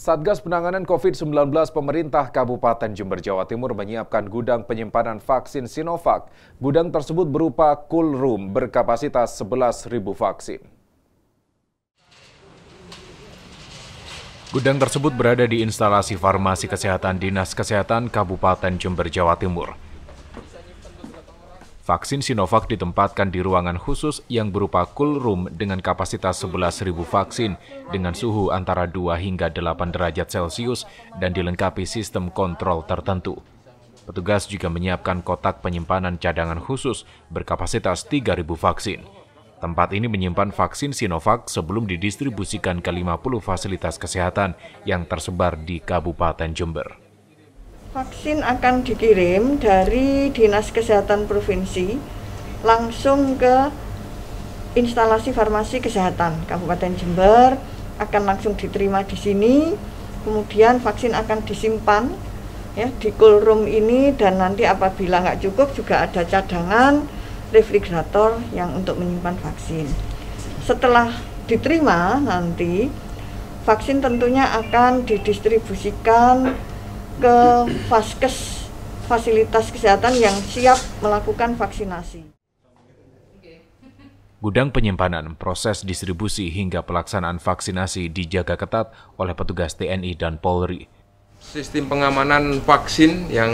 Satgas Penanganan COVID-19 pemerintah Kabupaten Jember, Jawa Timur menyiapkan gudang penyimpanan vaksin Sinovac. Gudang tersebut berupa cool room berkapasitas 11.000 vaksin. Gudang tersebut berada di instalasi Farmasi Kesehatan Dinas Kesehatan Kabupaten Jember, Jawa Timur. Vaksin Sinovac ditempatkan di ruangan khusus yang berupa cool room dengan kapasitas 11.000 vaksin dengan suhu antara 2 hingga 8 derajat Celcius dan dilengkapi sistem kontrol tertentu. Petugas juga menyiapkan kotak penyimpanan cadangan khusus berkapasitas 3.000 vaksin. Tempat ini menyimpan vaksin Sinovac sebelum didistribusikan ke 50 fasilitas kesehatan yang tersebar di Kabupaten Jember. Vaksin akan dikirim dari Dinas Kesehatan Provinsi langsung ke instalasi farmasi kesehatan Kabupaten Jember akan langsung diterima di sini. Kemudian vaksin akan disimpan ya di cool room ini dan nanti apabila nggak cukup juga ada cadangan refrigerator yang untuk menyimpan vaksin. Setelah diterima nanti vaksin tentunya akan didistribusikan ke vaskes fasilitas kesehatan yang siap melakukan vaksinasi. Gudang penyimpanan, proses distribusi hingga pelaksanaan vaksinasi dijaga ketat oleh petugas TNI dan Polri. Sistem pengamanan vaksin yang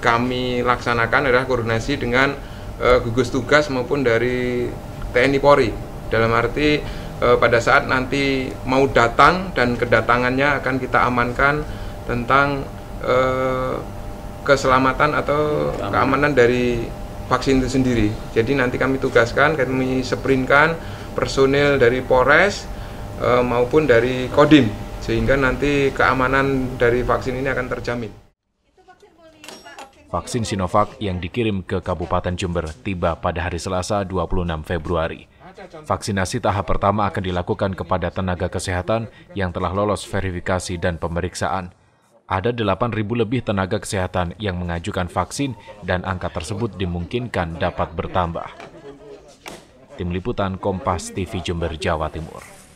kami laksanakan adalah koordinasi dengan uh, gugus tugas maupun dari TNI Polri. Dalam arti uh, pada saat nanti mau datang dan kedatangannya akan kita amankan tentang eh, keselamatan atau keamanan. keamanan dari vaksin itu sendiri. Jadi nanti kami tugaskan, kami sprintkan personil dari Polres eh, maupun dari Kodim sehingga nanti keamanan dari vaksin ini akan terjamin. Vaksin Sinovac yang dikirim ke Kabupaten Jember tiba pada hari Selasa 26 Februari. Vaksinasi tahap pertama akan dilakukan kepada tenaga kesehatan yang telah lolos verifikasi dan pemeriksaan ada 8.000 lebih tenaga kesehatan yang mengajukan vaksin dan angka tersebut dimungkinkan dapat bertambah. Tim Liputan Kompas TV Jember, Jawa Timur.